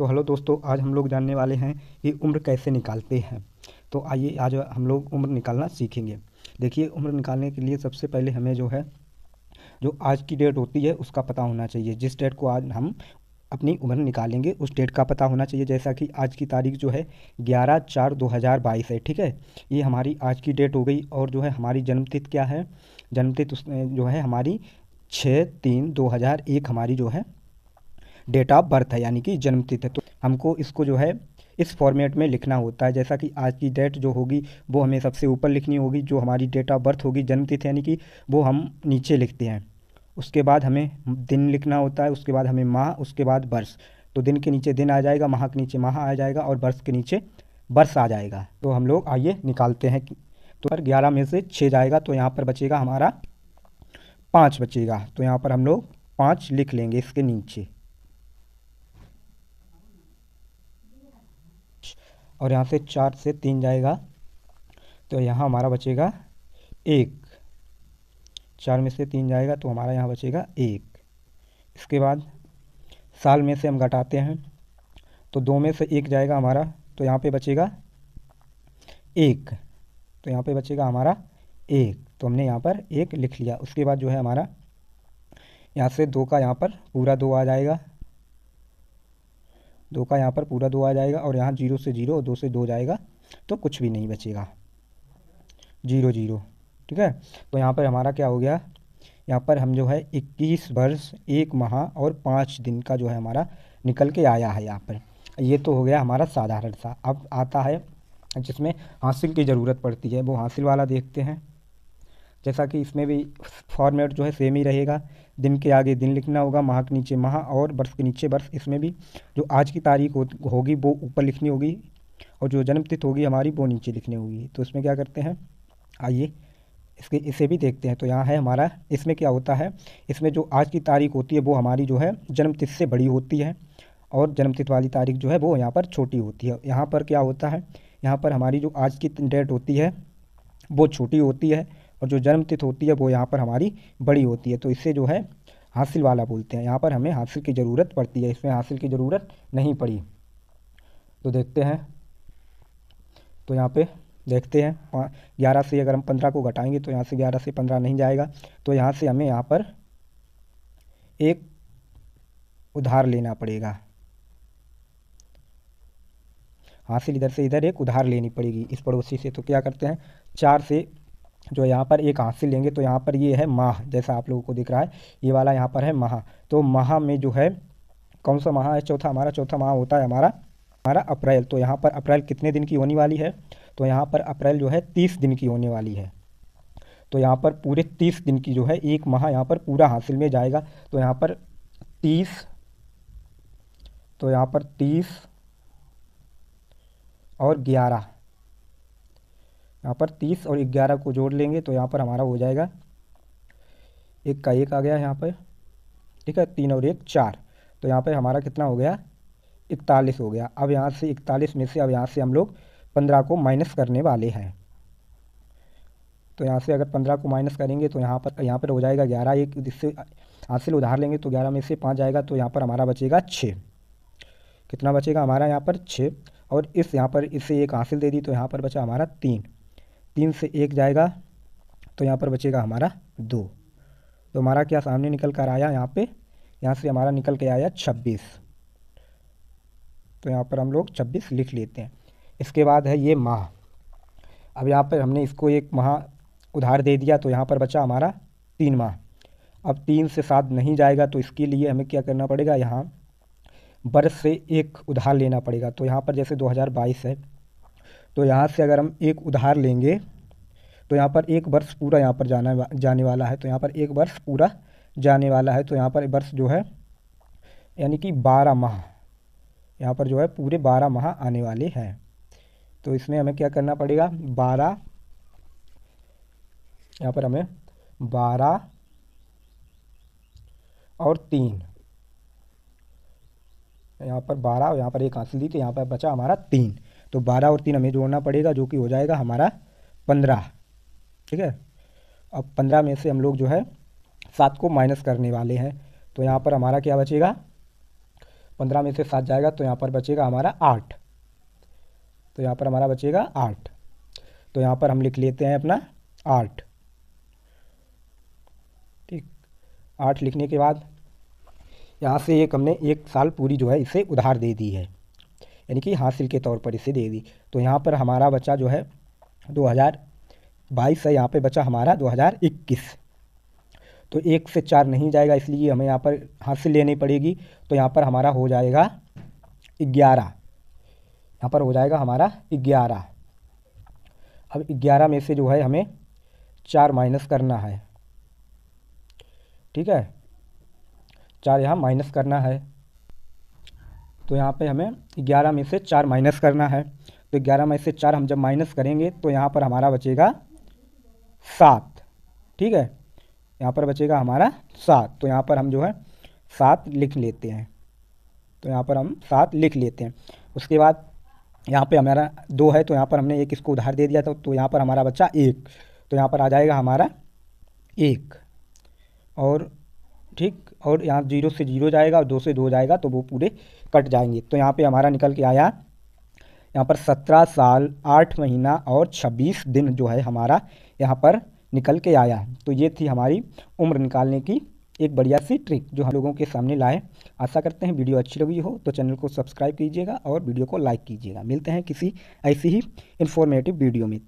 तो हेलो दोस्तों आज हम लोग जानने वाले हैं कि उम्र कैसे निकालते हैं तो आइए आज हम लोग उम्र निकालना सीखेंगे देखिए उम्र निकालने के लिए सबसे पहले हमें जो है जो आज की डेट होती है उसका पता होना चाहिए जिस डेट को आज हम अपनी उम्र निकालेंगे उस डेट का पता होना चाहिए जैसा कि आज की तारीख जो है ग्यारह चार दो हज़ार बाईस है ठीक है ये हमारी आज की डेट हो गई और जो है हमारी जन्मतिथ क्या है जन्मतिथ उसमें जो है हमारी छः तीन दो हज़ार एक हमारी जो है डेट ऑफ बर्थ है यानी कि जन्म तिथि है तो हमको इसको जो है इस फॉर्मेट में लिखना होता है जैसा कि आज की डेट जो होगी वो हमें सबसे ऊपर लिखनी होगी जो हमारी डेट ऑफ बर्थ होगी जन्म तिथि यानी कि वो हम नीचे लिखते हैं उसके बाद हमें दिन लिखना होता है उसके बाद हमें माह उसके बाद वर्ष तो दिन के नीचे दिन आ जाएगा माह के नीचे माह आ जाएगा और वर्ष के नीचे वर्ष आ जाएगा तो हम लोग आइए निकालते हैं तो पर ग्यारह में से छः जाएगा तो यहाँ पर बचेगा हमारा पाँच बचेगा तो यहाँ पर हम लोग पाँच लिख लेंगे इसके नीचे और यहाँ से चार से तीन जाएगा तो यहाँ हमारा बचेगा एक चार में से तीन जाएगा तो हमारा यहाँ बचेगा एक इसके बाद साल में से हम घटाते हैं तो दो में से एक जाएगा हमारा तो यहाँ पे बचेगा एक तो यहाँ पे बचेगा हमारा एक तो हमने यहाँ पर एक लिख लिया उसके बाद जो है हमारा यहाँ से दो का यहाँ पर पूरा दो आ जाएगा दो का यहाँ पर पूरा दो आ जाएगा और यहाँ जीरो से जीरो दो से दो जाएगा तो कुछ भी नहीं बचेगा जीरो जीरो ठीक है तो यहाँ पर हमारा क्या हो गया यहाँ पर हम जो है इक्कीस वर्ष एक माह और पाँच दिन का जो है हमारा निकल के आया है यहाँ पर ये तो हो गया हमारा साधारण सा अब आता है जिसमें हासिल की ज़रूरत पड़ती है वो हासिल वाला देखते हैं जैसा कि इसमें भी फॉर्मेट जो है सेम ही रहेगा दिन के आगे दिन लिखना होगा माह के नीचे माह और वर्ष के नीचे वर्ष इसमें भी जो आज की तारीख हो, होगी वो ऊपर लिखनी होगी और जो जन्म तिथि होगी हमारी वो नीचे लिखनी होगी तो इसमें क्या करते हैं आइए इसके इसे भी देखते हैं तो यहाँ है हमारा इसमें क्या होता है इसमें जो आज की तारीख होती है वो हमारी जो है जन्म तिथि से बड़ी होती है और जन्मतिथि वाली तारीख जो है वो यहाँ पर छोटी होती है यहाँ पर क्या होता है यहाँ पर हमारी जो आज की डेट होती है वो छोटी होती है और जो जन्म तिथि होती है वो यहाँ पर हमारी बड़ी होती है तो इससे जो है हासिल वाला बोलते हैं यहाँ पर हमें हासिल की ज़रूरत पड़ती है इसमें हासिल की ज़रूरत नहीं पड़ी तो देखते हैं तो यहाँ पे देखते हैं ग्यारह से अगर हम पंद्रह को घटाएंगे तो यहाँ से ग्यारह से पंद्रह नहीं जाएगा तो यहाँ से हमें यहाँ पर एक उधार लेना पड़ेगा हासिल इधर से इधर एक उधार लेनी पड़ेगी इस पड़ोसी से तो क्या करते हैं चार से जो यहाँ पर एक हाथ से लेंगे तो यहाँ पर ये है माह जैसा आप लोगों को दिख रहा है ये वाला यहाँ पर है माह तो माह में जो है कौन सा माह है चौथा हमारा चौथा माह होता है हमारा हमारा अप्रैल तो यहाँ पर अप्रैल कितने दिन की होने वाली है तो यहाँ पर अप्रैल जो है तीस दिन की होने वाली है तो यहाँ पर पूरे तीस दिन की जो है एक माह यहाँ पर पूरा हासिल में जाएगा तो यहाँ पर तीस तो यहाँ पर तीस और ग्यारह यहाँ पर तीस और ग्यारह को जोड़ लेंगे तो यहाँ पर हमारा हो जाएगा एक का एक आ गया यहाँ पर ठीक है तीन और एक चार तो यहाँ पर हमारा कितना हो गया इकतालीस हो गया अब यहाँ से इकतालीस में से अब यहाँ से हम लोग पंद्रह को माइनस करने वाले हैं तो यहाँ से अगर पंद्रह को माइनस करेंगे तो यहाँ पर यहाँ पर हो जाएगा ग्यारह एक जिससे हासिल उधार लेंगे तो ग्यारह में से पाँच जाएगा तो यहाँ पर हमारा बचेगा छः कितना बचेगा हमारा यहाँ पर छः और इस यहाँ पर इससे एक हासिल दे दी तो यहाँ पर बचा हमारा तीन तीन से एक जाएगा तो यहाँ पर बचेगा हमारा दो तो हमारा क्या सामने निकल कर आया यहाँ पे यहाँ से हमारा निकल के आया छब्बीस तो यहाँ पर हम लोग छब्बीस लिख लेते हैं इसके बाद है ये माह अब यहाँ पर हमने इसको एक माह उधार दे दिया तो यहाँ पर बचा हमारा तीन माह अब तीन से सात नहीं जाएगा तो इसके लिए हमें क्या करना पड़ेगा यहाँ वर्ष से एक उधार लेना पड़ेगा तो यहाँ पर जैसे 2022 है तो यहाँ से अगर हम एक उधार लेंगे तो यहाँ पर एक वर्ष पूरा यहाँ पर जाना वा, जाने वाला है तो यहाँ पर एक वर्ष पूरा जाने वाला है तो यहाँ पर वर्ष जो है यानी कि बारह माह यहाँ पर जो है पूरे बारह माह आने वाले हैं तो इसमें हमें क्या करना पड़ेगा बारह यहाँ पर हमें बारह और तीन यहाँ पर बारह और यहाँ पर एक आंसर दी तो यहाँ पर बचा हमारा तीन तो बारह और तीन हमें जोड़ना पड़ेगा जो कि हो जाएगा हमारा पंद्रह ठीक है अब पंद्रह में से हम लोग जो है सात को माइनस करने वाले हैं तो यहाँ पर हमारा क्या बचेगा पंद्रह में से सात जाएगा तो यहाँ पर बचेगा हमारा आठ तो यहाँ पर हमारा बचेगा आठ तो यहाँ पर हम लिख लेते हैं अपना आठ ठीक आठ लिखने के बाद यहाँ से एक हमने एक साल पूरी जो है इसे उधार दे दी है यानी कि हासिल के तौर पर इसे दे दी तो यहाँ पर हमारा बच्चा जो है दो हज़ार बाईस है यहाँ पे बचा हमारा 2021 तो एक से चार नहीं जाएगा इसलिए हमें यहाँ पर हाथ से लेनी पड़ेगी तो यहाँ पर हमारा हो जाएगा ग्यारह यहाँ पर हो जाएगा हमारा ग्यारह अब ग्यारह में से जो है हमें चार माइनस करना है ठीक है चार यहाँ माइनस करना है तो यहाँ पे हमें ग्यारह में से चार माइनस करना है तो ग्यारह में से चार हम जब माइनस करेंगे तो यहाँ पर हमारा बचेगा सात ठीक है यहाँ पर बचेगा हमारा सात तो यहाँ पर हम जो है सात लिख लेते हैं तो यहाँ पर हम सात लिख लेते हैं उसके बाद यहाँ पे हमारा दो है तो यहाँ पर हमने एक इसको उधार दे दिया था तो यहाँ पर हमारा बच्चा एक तो यहाँ पर आ जाएगा हमारा एक और ठीक और यहाँ जीरो से जीरो जाएगा और दो से दो जाएगा तो वो पूरे कट जाएंगे तो यहाँ पे हमारा निकल के आया यहाँ पर सत्रह साल आठ महीना और छब्बीस दिन जो है हमारा यहाँ पर निकल के आया है तो ये थी हमारी उम्र निकालने की एक बढ़िया सी ट्रिक जो हम लोगों के सामने लाए आशा करते हैं वीडियो अच्छी लगी हो तो चैनल को सब्सक्राइब कीजिएगा और वीडियो को लाइक कीजिएगा मिलते हैं किसी ऐसी ही इन्फॉर्मेटिव वीडियो में